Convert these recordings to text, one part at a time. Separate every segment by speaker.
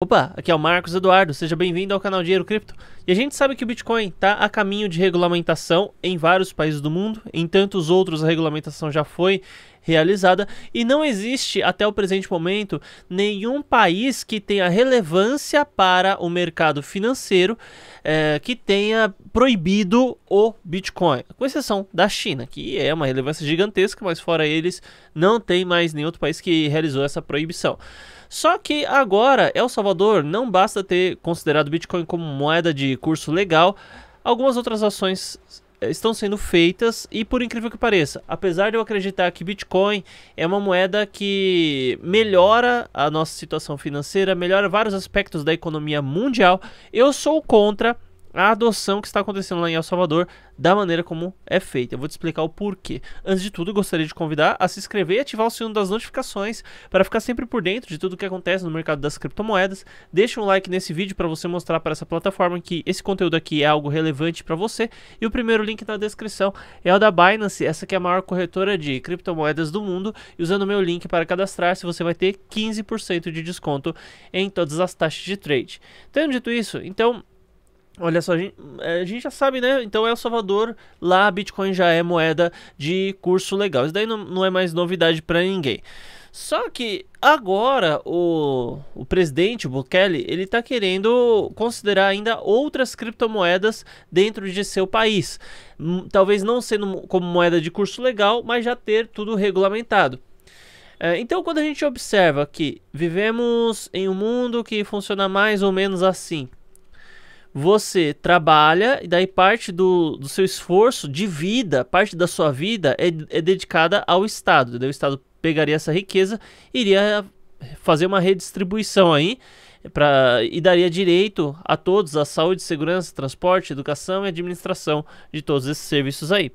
Speaker 1: Opa, aqui é o Marcos Eduardo, seja bem-vindo ao canal Dinheiro Cripto. E a gente sabe que o Bitcoin está a caminho de regulamentação em vários países do mundo, em tantos outros a regulamentação já foi realizada e não existe até o presente momento nenhum país que tenha relevância para o mercado financeiro é, que tenha proibido o Bitcoin, com exceção da China, que é uma relevância gigantesca, mas fora eles não tem mais nenhum outro país que realizou essa proibição. Só que agora, El Salvador não basta ter considerado o Bitcoin como moeda de curso legal, algumas outras ações eh, estão sendo feitas e por incrível que pareça, apesar de eu acreditar que Bitcoin é uma moeda que melhora a nossa situação financeira, melhora vários aspectos da economia mundial, eu sou contra a adoção que está acontecendo lá em El Salvador da maneira como é feita. Eu vou te explicar o porquê. Antes de tudo, gostaria de convidar a se inscrever e ativar o sino das notificações para ficar sempre por dentro de tudo o que acontece no mercado das criptomoedas. Deixa um like nesse vídeo para você mostrar para essa plataforma que esse conteúdo aqui é algo relevante para você. E o primeiro link na descrição é o da Binance, essa que é a maior corretora de criptomoedas do mundo. E usando o meu link para cadastrar-se, você vai ter 15% de desconto em todas as taxas de trade. Tendo dito isso, então Olha só, a gente, é, a gente, já sabe, né? Então El Salvador, lá Bitcoin já é moeda de curso legal. Isso daí não, não é mais novidade para ninguém. Só que agora o, o presidente o Bukele ele está querendo considerar ainda outras criptomoedas dentro de seu país, talvez não sendo como moeda de curso legal, mas já ter tudo regulamentado. É, então, quando a gente observa que vivemos em um mundo que funciona mais ou menos assim, você trabalha e daí parte do, do seu esforço de vida, parte da sua vida é, é dedicada ao Estado. o Estado pegaria essa riqueza, iria fazer uma redistribuição aí pra, e daria direito a todos a saúde, segurança, transporte, educação e administração de todos esses serviços aí.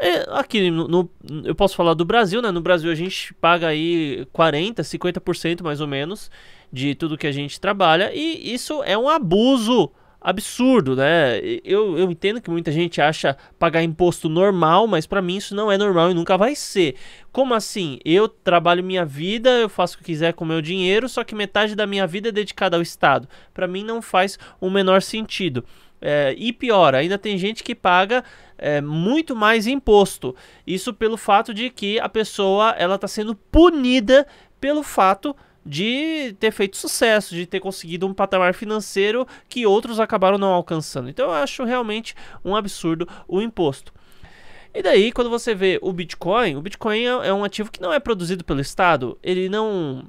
Speaker 1: É, aqui no, no, eu posso falar do Brasil, né? No Brasil a gente paga aí 40, 50% mais ou menos de tudo que a gente trabalha e isso é um abuso absurdo, né? Eu, eu entendo que muita gente acha pagar imposto normal, mas para mim isso não é normal e nunca vai ser. Como assim? Eu trabalho minha vida, eu faço o que quiser com meu dinheiro, só que metade da minha vida é dedicada ao Estado. Para mim não faz o menor sentido. É, e pior, ainda tem gente que paga é, muito mais imposto. Isso pelo fato de que a pessoa ela está sendo punida pelo fato de ter feito sucesso, de ter conseguido um patamar financeiro que outros acabaram não alcançando. Então eu acho realmente um absurdo o imposto. E daí, quando você vê o Bitcoin, o Bitcoin é, é um ativo que não é produzido pelo Estado, ele não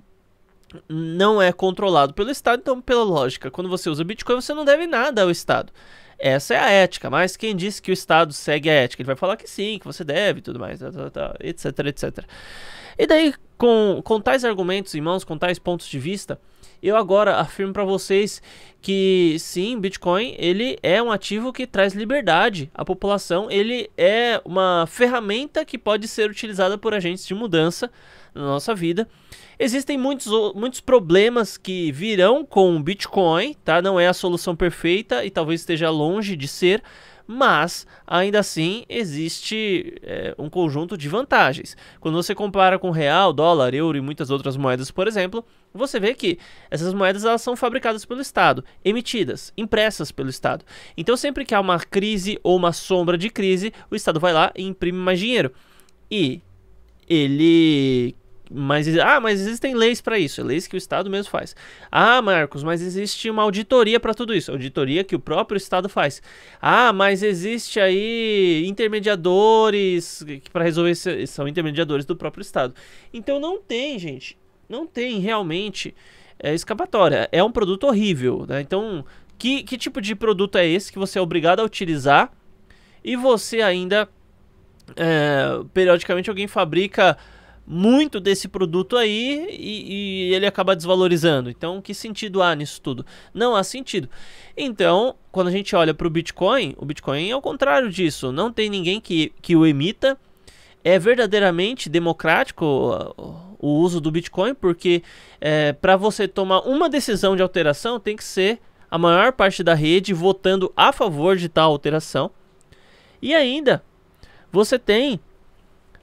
Speaker 1: não é controlado pelo Estado, então, pela lógica, quando você usa Bitcoin, você não deve nada ao Estado. Essa é a ética, mas quem disse que o Estado segue a ética? Ele vai falar que sim, que você deve tudo mais, tá, tá, tá, etc, etc. E daí, com, com tais argumentos em mãos, com tais pontos de vista, eu agora afirmo para vocês que sim, Bitcoin ele é um ativo que traz liberdade à população, ele é uma ferramenta que pode ser utilizada por agentes de mudança na nossa vida. Existem muitos, muitos problemas que virão com o Bitcoin, tá? Não é a solução perfeita e talvez esteja longe de ser, mas ainda assim existe é, um conjunto de vantagens. Quando você compara com real, dólar, euro e muitas outras moedas, por exemplo, você vê que essas moedas elas são fabricadas pelo Estado, emitidas, impressas pelo Estado. Então sempre que há uma crise ou uma sombra de crise, o Estado vai lá e imprime mais dinheiro. E ele mas, ah, mas existem leis para isso, é leis que o Estado mesmo faz. Ah, Marcos, mas existe uma auditoria para tudo isso, auditoria que o próprio Estado faz. Ah, mas existe aí intermediadores que para resolver isso, são intermediadores do próprio Estado. Então não tem, gente, não tem realmente é, escapatória. É um produto horrível, né? Então que, que tipo de produto é esse que você é obrigado a utilizar e você ainda é, periodicamente alguém fabrica muito desse produto aí e, e, ele acaba desvalorizando. Então, que sentido há nisso tudo? Não há sentido. Então, quando a gente olha para o Bitcoin, o Bitcoin é o contrário disso. Não tem ninguém que, que o emita. É verdadeiramente democrático uh, o, uso do Bitcoin, porque é, para você tomar uma decisão de alteração tem que ser a maior parte da rede votando a favor de tal alteração. E ainda, você tem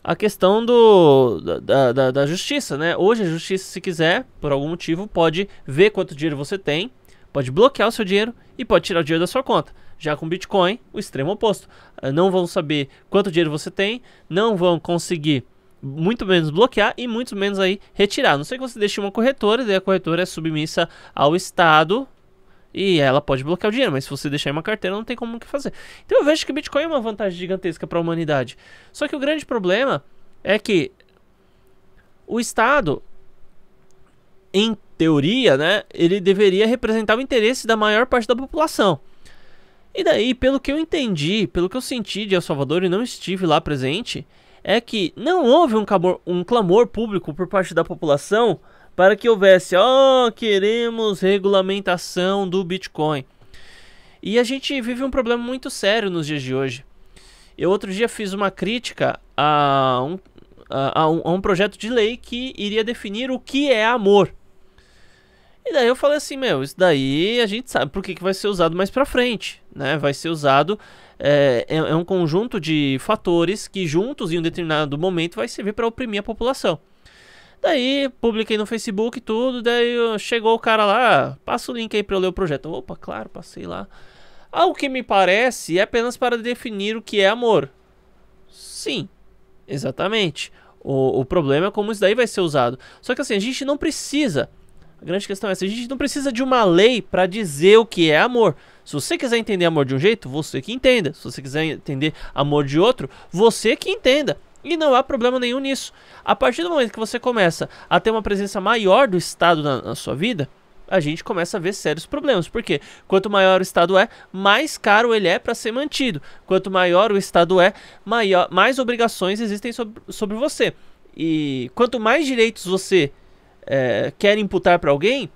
Speaker 1: a questão do, da, da, da, justiça, né? Hoje a justiça, se quiser, por algum motivo, pode ver quanto dinheiro você tem, pode bloquear o seu dinheiro e pode tirar o dinheiro da sua conta. Já com Bitcoin, o extremo oposto. Ah, não vão saber quanto dinheiro você tem, não vão conseguir muito menos bloquear e muito menos aí retirar. Não sei que você deixe uma corretora, e daí a corretora é submissa ao Estado, e ela pode bloquear o dinheiro, mas se você deixar em uma carteira, não tem como que fazer. Então eu vejo que Bitcoin é uma vantagem gigantesca para a humanidade. Só que o grande problema é que o Estado, em teoria, né, ele deveria representar o interesse da maior parte da população. E daí, pelo que eu entendi, pelo que eu senti de El Salvador e não estive lá presente, é que não houve um, um clamor público por parte da população para que houvesse, oh, queremos regulamentação do Bitcoin. E a gente vive um problema muito sério nos dias de hoje. Eu outro dia fiz uma crítica a um, a, a, um, a um, projeto de lei que iria definir o que é amor. E daí eu falei assim, meu, isso daí a gente sabe por que, que vai ser usado mais pra frente, né? Vai ser usado, é, é, é um conjunto de fatores que juntos em um determinado momento vai servir para oprimir a população. Daí publiquei no Facebook tudo, daí chegou o cara lá, passa o link aí pra eu ler o projeto. Opa, claro, passei lá. Ao que me parece, é apenas para definir o que é amor. Sim, exatamente. O, o problema é como isso daí vai ser usado. Só que assim, a gente não precisa. A grande questão é essa: a gente não precisa de uma lei para dizer o que é amor. Se você quiser entender amor de um jeito, você que entenda. Se você quiser entender amor de outro, você que entenda. E não há problema nenhum nisso. A partir do momento que você começa a ter uma presença maior do Estado na, na sua vida, a gente começa a ver sérios problemas. Porque quanto maior o Estado é, mais caro ele é para ser mantido. Quanto maior o Estado é, maior, mais obrigações existem sobre, sobre você. E quanto mais direitos você é, quer imputar para alguém,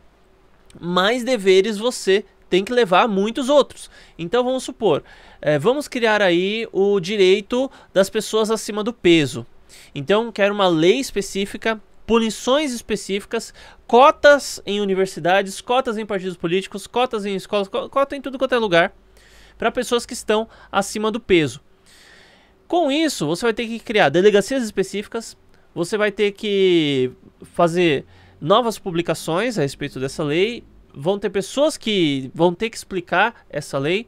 Speaker 1: mais deveres você tem que levar muitos outros. Então vamos supor, é, vamos criar aí o direito das pessoas acima do peso. Então quero uma lei específica, punições específicas, cotas em universidades, cotas em partidos políticos, cotas em escolas, cota em tudo quanto é lugar para pessoas que estão acima do peso. Com isso, você vai ter que criar delegacias específicas, você vai ter que fazer novas publicações a respeito dessa lei vão ter pessoas que vão ter que explicar essa lei.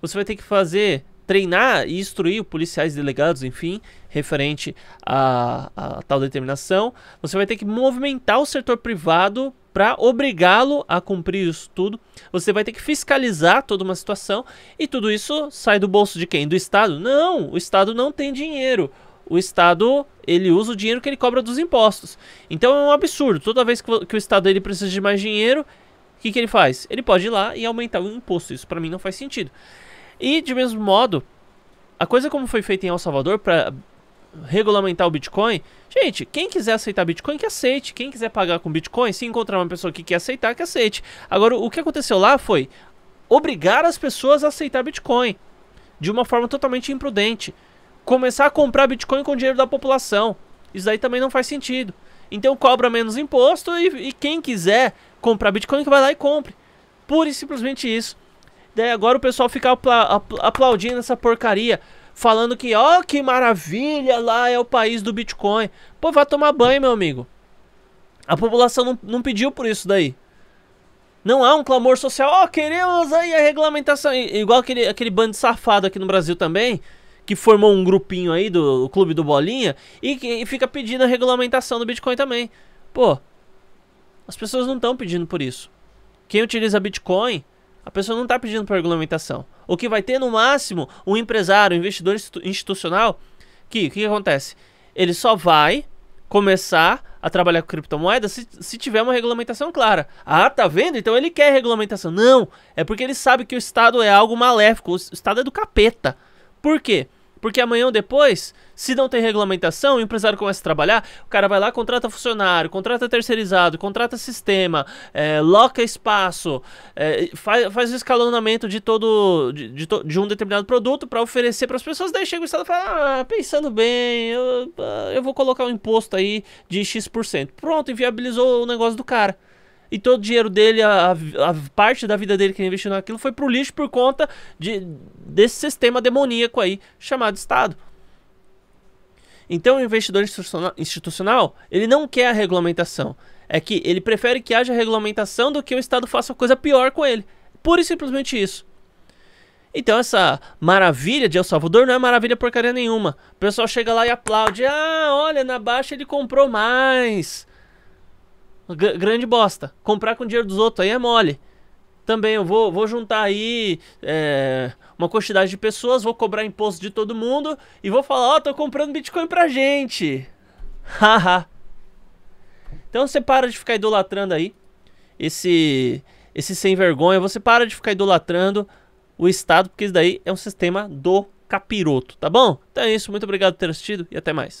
Speaker 1: Você vai ter que fazer treinar e instruir policiais delegados, enfim, referente a, a, tal determinação. Você vai ter que movimentar o setor privado para obrigá-lo a cumprir isso tudo. Você vai ter que fiscalizar toda uma situação e tudo isso sai do bolso de quem? Do Estado? Não, o Estado não tem dinheiro. O Estado, ele usa o dinheiro que ele cobra dos impostos. Então é um absurdo. Toda vez que, que o Estado ele precisa de mais dinheiro, o que, que ele faz? Ele pode ir lá e aumentar o imposto. Isso para mim não faz sentido. E, de mesmo modo, a coisa como foi feita em El Salvador para regulamentar o Bitcoin, gente, quem quiser aceitar Bitcoin, que aceite. Quem quiser pagar com Bitcoin, se encontrar uma pessoa que quer aceitar, que aceite. Agora, o que aconteceu lá foi obrigar as pessoas a aceitar Bitcoin de uma forma totalmente imprudente. Começar a comprar Bitcoin com o dinheiro da população. Isso daí também não faz sentido. Então cobra menos imposto e, e quem quiser comprar Bitcoin, que vai lá e compre. Pura e simplesmente isso. Daí agora o pessoal fica apla aplaudindo essa porcaria, falando que, ó, oh, que maravilha, lá é o país do Bitcoin. Pô, vai tomar banho, meu amigo. A população não, não pediu por isso daí. Não há um clamor social, ó, oh, queremos aí a regulamentação. Igual aquele, aquele bando safado aqui no Brasil também, que formou um grupinho aí do Clube do Bolinha e que e fica pedindo a regulamentação do Bitcoin também. Pô, as pessoas não estão pedindo por isso. Quem utiliza Bitcoin, a pessoa não está pedindo por regulamentação. O que vai ter no máximo um empresário, um investidor institucional, que o que, acontece? Ele só vai começar a trabalhar com criptomoeda se, se tiver uma regulamentação clara. Ah, tá vendo? Então ele quer regulamentação. Não, é porque ele sabe que o Estado é algo maléfico, o Estado é do capeta. Por quê? Porque amanhã ou depois, se não tem regulamentação, o empresário começa a trabalhar, o cara vai lá, contrata funcionário, contrata terceirizado, contrata sistema, é, loca espaço, é, faz, faz o escalonamento de todo de, de, to, de um determinado produto para oferecer para as pessoas. Daí chega o Estado e fala: ah, pensando bem, eu, ah, eu vou colocar um imposto aí de X%. Pronto, inviabilizou o negócio do cara. E todo o dinheiro dele, a, a, parte da vida dele que ele investiu naquilo, foi pro lixo por conta de, desse sistema demoníaco aí, chamado Estado. Então o investidor institucional, institucional, ele não quer a regulamentação. É que ele prefere que haja regulamentação do que o Estado faça coisa pior com ele. Pura e simplesmente isso. Então essa maravilha de El Salvador não é maravilha porcaria nenhuma. O pessoal chega lá e aplaude. Ah, olha, na baixa ele comprou mais. G grande bosta. Comprar com dinheiro dos outros aí é mole. Também eu vou, vou juntar aí é, uma quantidade de pessoas, vou cobrar imposto de todo mundo e vou falar, ó, oh, tô comprando Bitcoin pra gente. Haha. então você para de ficar idolatrando aí esse esse sem vergonha, você para de ficar idolatrando o Estado, porque isso daí é um sistema do capiroto, tá bom? Então é isso, muito obrigado por ter assistido e até mais.